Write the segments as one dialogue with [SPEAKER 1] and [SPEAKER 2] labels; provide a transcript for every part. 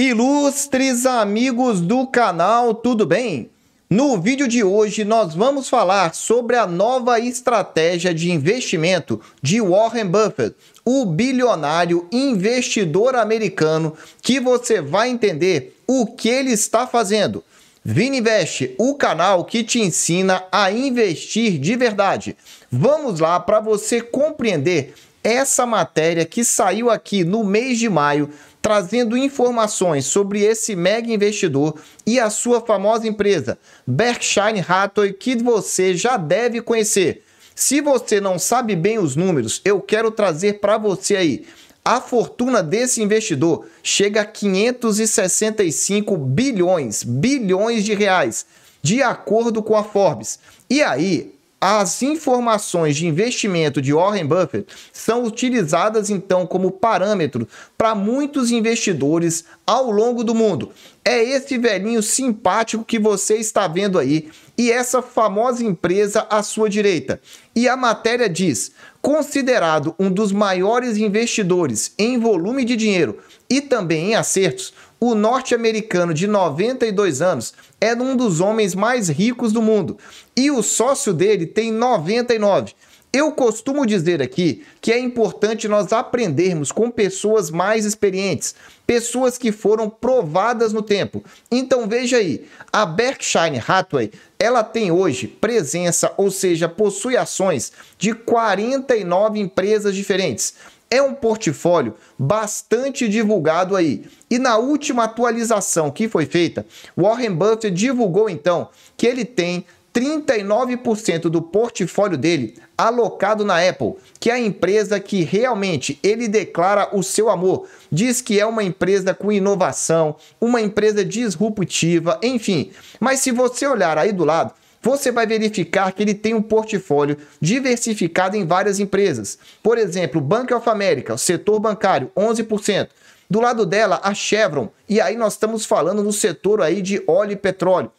[SPEAKER 1] Ilustres amigos do canal, tudo bem? No vídeo de hoje nós vamos falar sobre a nova estratégia de investimento de Warren Buffett, o bilionário investidor americano, que você vai entender o que ele está fazendo. Vininvest, o canal que te ensina a investir de verdade. Vamos lá para você compreender essa matéria que saiu aqui no mês de maio trazendo informações sobre esse mega investidor e a sua famosa empresa, Berkshire Hathaway, que você já deve conhecer. Se você não sabe bem os números, eu quero trazer para você aí. A fortuna desse investidor chega a 565 bilhões, bilhões de reais, de acordo com a Forbes. E aí, as informações de investimento de Warren Buffett são utilizadas então como parâmetro para muitos investidores ao longo do mundo. É esse velhinho simpático que você está vendo aí e essa famosa empresa à sua direita. E a matéria diz: considerado um dos maiores investidores em volume de dinheiro e também em acertos, o norte-americano de 92 anos é um dos homens mais ricos do mundo e o sócio dele tem 99. Eu costumo dizer aqui que é importante nós aprendermos com pessoas mais experientes, pessoas que foram provadas no tempo. Então veja aí, a Berkshire Hathaway, ela tem hoje presença, ou seja, possui ações de 49 empresas diferentes é um portfólio bastante divulgado aí. E na última atualização que foi feita, Warren Buffett divulgou então que ele tem 39% do portfólio dele alocado na Apple, que é a empresa que realmente ele declara o seu amor. Diz que é uma empresa com inovação, uma empresa disruptiva, enfim. Mas se você olhar aí do lado, você vai verificar que ele tem um portfólio diversificado em várias empresas. Por exemplo, Bank of America, o setor bancário, 11%. Do lado dela, a Chevron. E aí nós estamos falando no setor aí de óleo e petróleo.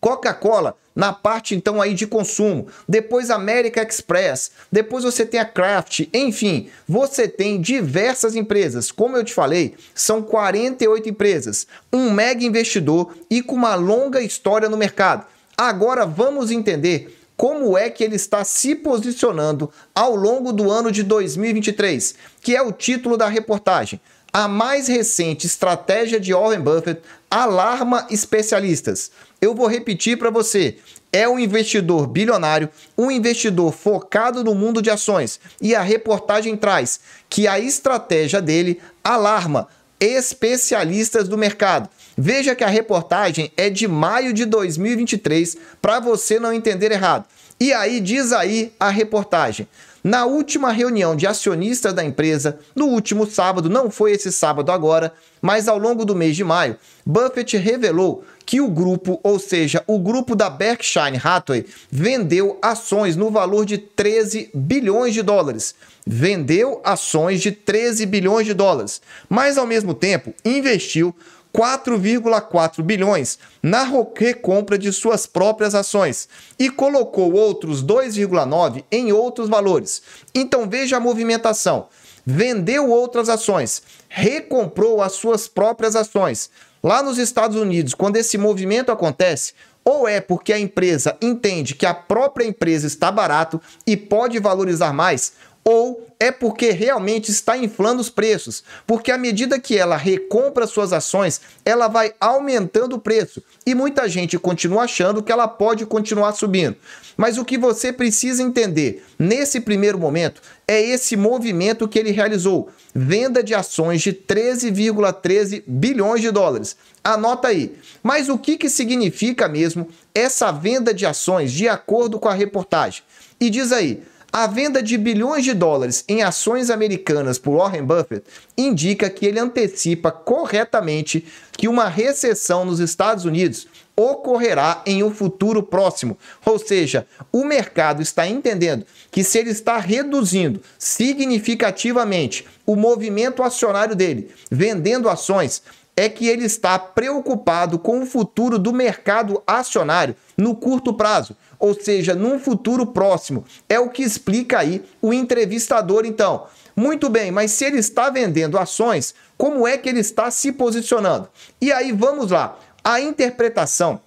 [SPEAKER 1] Coca-Cola na parte então aí de consumo, depois América Express, depois você tem a Kraft, enfim, você tem diversas empresas. Como eu te falei, são 48 empresas, um mega investidor e com uma longa história no mercado. Agora vamos entender como é que ele está se posicionando ao longo do ano de 2023, que é o título da reportagem. A mais recente estratégia de Warren Buffett alarma especialistas. Eu vou repetir para você. É um investidor bilionário, um investidor focado no mundo de ações. E a reportagem traz que a estratégia dele alarma especialistas do mercado. Veja que a reportagem é de maio de 2023, para você não entender errado. E aí diz aí a reportagem. Na última reunião de acionistas da empresa, no último sábado, não foi esse sábado agora, mas ao longo do mês de maio, Buffett revelou que o grupo, ou seja, o grupo da Berkshire Hathaway, vendeu ações no valor de 13 bilhões de dólares. Vendeu ações de 13 bilhões de dólares, mas ao mesmo tempo investiu 4,4 bilhões na recompra de suas próprias ações e colocou outros 2,9 em outros valores. Então veja a movimentação. Vendeu outras ações, recomprou as suas próprias ações. Lá nos Estados Unidos, quando esse movimento acontece, ou é porque a empresa entende que a própria empresa está barato e pode valorizar mais, ou é porque realmente está inflando os preços, porque à medida que ela recompra suas ações, ela vai aumentando o preço e muita gente continua achando que ela pode continuar subindo. Mas o que você precisa entender nesse primeiro momento é esse movimento que ele realizou: venda de ações de 13,13 13 bilhões de dólares. Anota aí. Mas o que, que significa mesmo essa venda de ações de acordo com a reportagem? E diz aí a venda de bilhões de dólares em ações americanas por Warren Buffett indica que ele antecipa corretamente que uma recessão nos Estados Unidos ocorrerá em um futuro próximo. Ou seja, o mercado está entendendo que se ele está reduzindo significativamente o movimento acionário dele, vendendo ações, é que ele está preocupado com o futuro do mercado acionário no curto prazo, ou seja, num futuro próximo. É o que explica aí o entrevistador, então. Muito bem, mas se ele está vendendo ações, como é que ele está se posicionando? E aí vamos lá. A interpretação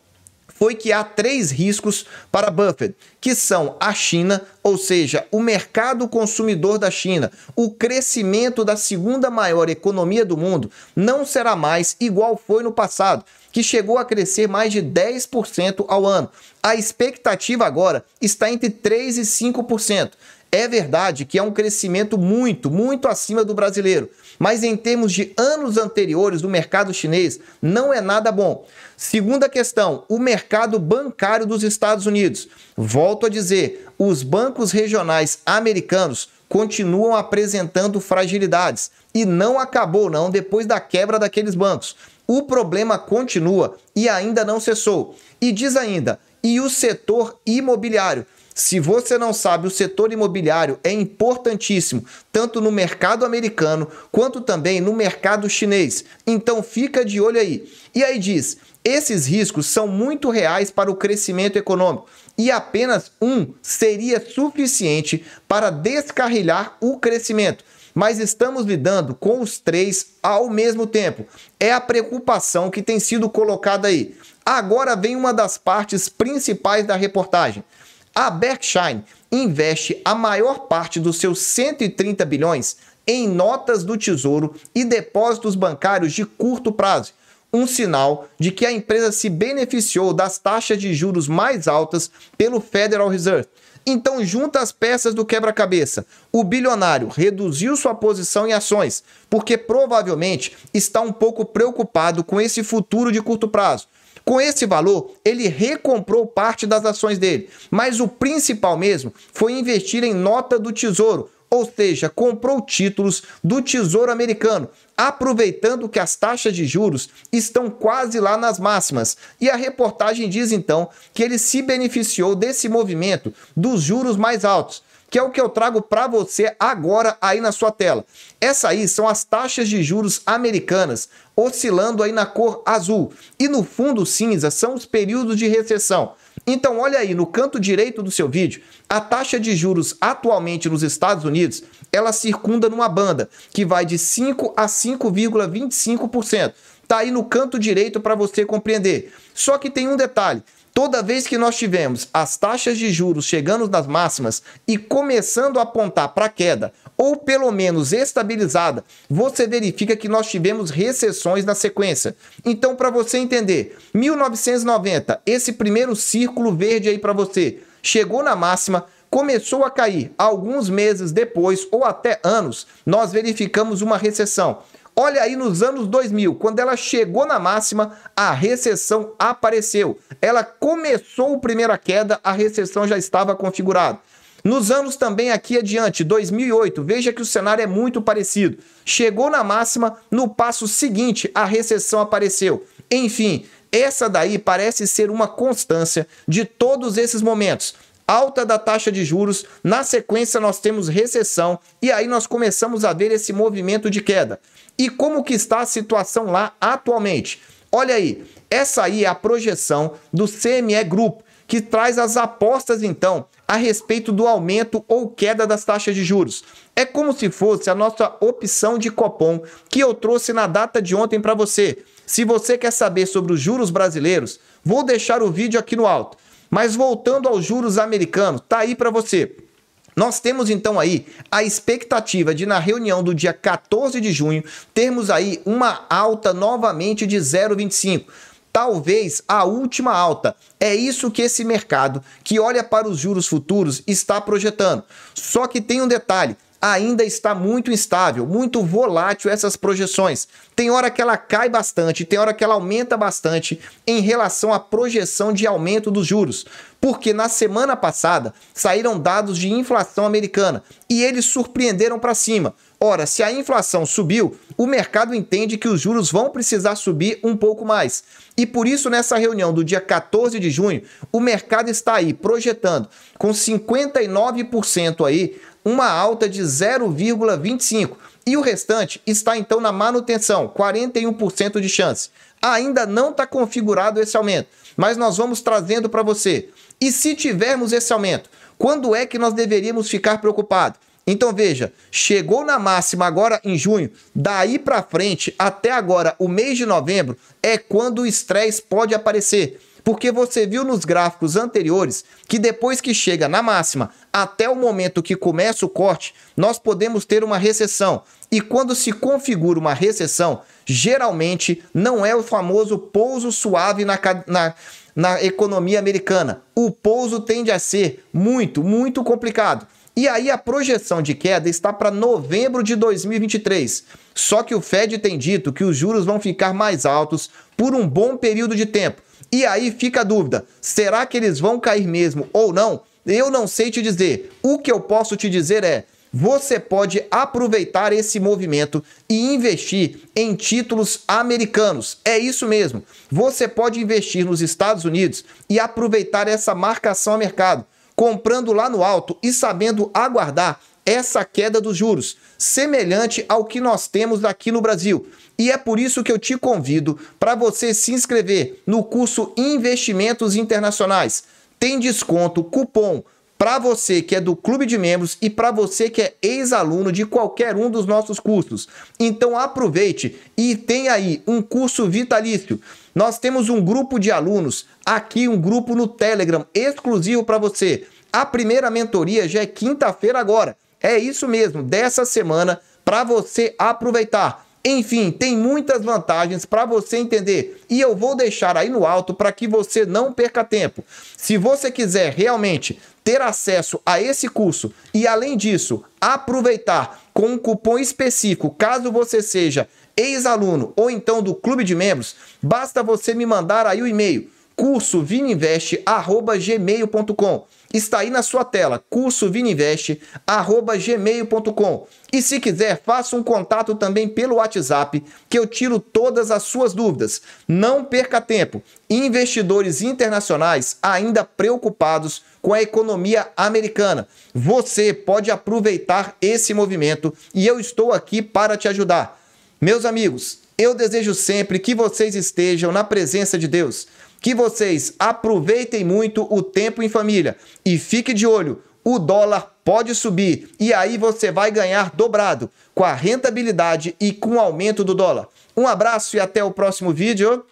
[SPEAKER 1] foi que há três riscos para Buffett, que são a China, ou seja, o mercado consumidor da China, o crescimento da segunda maior economia do mundo, não será mais igual foi no passado, que chegou a crescer mais de 10% ao ano. A expectativa agora está entre 3 e 5%. É verdade que é um crescimento muito, muito acima do brasileiro, mas em termos de anos anteriores, o mercado chinês não é nada bom. Segunda questão, o mercado bancário dos Estados Unidos. Volto a dizer, os bancos regionais americanos continuam apresentando fragilidades e não acabou não depois da quebra daqueles bancos. O problema continua e ainda não cessou. E diz ainda, e o setor imobiliário, se você não sabe, o setor imobiliário é importantíssimo, tanto no mercado americano quanto também no mercado chinês. Então fica de olho aí. E aí diz: esses riscos são muito reais para o crescimento econômico e apenas um seria suficiente para descarrilhar o crescimento. Mas estamos lidando com os três ao mesmo tempo. É a preocupação que tem sido colocada aí. Agora vem uma das partes principais da reportagem. A Berkshire investe a maior parte dos seus 130 bilhões em notas do Tesouro e depósitos bancários de curto prazo, um sinal de que a empresa se beneficiou das taxas de juros mais altas pelo Federal Reserve. Então, junta as peças do quebra-cabeça. O bilionário reduziu sua posição em ações, porque provavelmente está um pouco preocupado com esse futuro de curto prazo. Com esse valor, ele recomprou parte das ações dele, mas o principal mesmo foi investir em nota do tesouro, ou seja, comprou títulos do Tesouro Americano, aproveitando que as taxas de juros estão quase lá nas máximas. E a reportagem diz então que ele se beneficiou desse movimento dos juros mais altos, que é o que eu trago para você agora aí na sua tela. Essa aí são as taxas de juros americanas, oscilando aí na cor azul. E no fundo cinza são os períodos de recessão. Então, olha aí, no canto direito do seu vídeo, a taxa de juros atualmente nos Estados Unidos, ela circunda numa banda que vai de 5 a 5,25%. Tá aí no canto direito para você compreender. Só que tem um detalhe, Toda vez que nós tivemos as taxas de juros chegando nas máximas e começando a apontar para queda, ou pelo menos estabilizada, você verifica que nós tivemos recessões na sequência. Então, para você entender, 1990, esse primeiro círculo verde aí para você, chegou na máxima, começou a cair. Alguns meses depois ou até anos, nós verificamos uma recessão. Olha aí nos anos 2000, quando ela chegou na máxima, a recessão apareceu. Ela começou a primeira queda, a recessão já estava configurada. Nos anos também aqui adiante, 2008, veja que o cenário é muito parecido. Chegou na máxima, no passo seguinte, a recessão apareceu. Enfim, essa daí parece ser uma constância de todos esses momentos alta da taxa de juros, na sequência nós temos recessão e aí nós começamos a ver esse movimento de queda. E como que está a situação lá atualmente? Olha aí, essa aí é a projeção do CME Group, que traz as apostas então a respeito do aumento ou queda das taxas de juros. É como se fosse a nossa opção de Copom que eu trouxe na data de ontem para você. Se você quer saber sobre os juros brasileiros, vou deixar o vídeo aqui no alto. Mas voltando aos juros americanos, tá aí para você. Nós temos então aí a expectativa de na reunião do dia 14 de junho termos aí uma alta novamente de 0,25 talvez a última alta. É isso que esse mercado, que olha para os juros futuros, está projetando. Só que tem um detalhe: ainda está muito instável, muito volátil essas projeções. Tem hora que ela cai bastante, tem hora que ela aumenta bastante em relação à projeção de aumento dos juros. Porque na semana passada saíram dados de inflação americana e eles surpreenderam para cima. Ora, se a inflação subiu, o mercado entende que os juros vão precisar subir um pouco mais. E por isso, nessa reunião do dia 14 de junho, o mercado está aí projetando com 59% aí uma alta de 0,25 e o restante está então na manutenção, 41% de chance. Ainda não está configurado esse aumento, mas nós vamos trazendo para você. E se tivermos esse aumento, quando é que nós deveríamos ficar preocupados? Então veja, chegou na máxima agora em junho, daí para frente até agora o mês de novembro é quando o estresse pode aparecer porque você viu nos gráficos anteriores que depois que chega na máxima até o momento que começa o corte, nós podemos ter uma recessão. E quando se configura uma recessão, geralmente não é o famoso pouso suave na, na, na economia americana. O pouso tende a ser muito, muito complicado. E aí a projeção de queda está para novembro de 2023. Só que o Fed tem dito que os juros vão ficar mais altos por um bom período de tempo. E aí fica a dúvida: será que eles vão cair mesmo ou não? Eu não sei te dizer. O que eu posso te dizer é: você pode aproveitar esse movimento e investir em títulos americanos. É isso mesmo. Você pode investir nos Estados Unidos e aproveitar essa marcação a mercado, comprando lá no alto e sabendo aguardar essa queda dos juros, semelhante ao que nós temos aqui no Brasil. E é por isso que eu te convido para você se inscrever no curso Investimentos Internacionais. Tem desconto, cupom para você que é do clube de membros e para você que é ex-aluno de qualquer um dos nossos cursos. Então aproveite e tem aí um curso vitalício. Nós temos um grupo de alunos, aqui um grupo no Telegram exclusivo para você. A primeira mentoria já é quinta-feira agora. É isso mesmo, dessa semana para você aproveitar. Enfim, tem muitas vantagens para você entender e eu vou deixar aí no alto para que você não perca tempo. Se você quiser realmente ter acesso a esse curso e, além disso, aproveitar com um cupom específico, caso você seja ex-aluno ou então do clube de membros, basta você me mandar aí o e-mail curso vininvest@gmail.com. Está aí na sua tela, curso vininvest@gmail.com. E se quiser, faça um contato também pelo WhatsApp, que eu tiro todas as suas dúvidas. Não perca tempo. Investidores internacionais ainda preocupados com a economia americana. Você pode aproveitar esse movimento e eu estou aqui para te ajudar. Meus amigos, eu desejo sempre que vocês estejam na presença de Deus que vocês aproveitem muito o tempo em família e fique de olho, o dólar pode subir e aí você vai ganhar dobrado com a rentabilidade e com o aumento do dólar. Um abraço e até o próximo vídeo.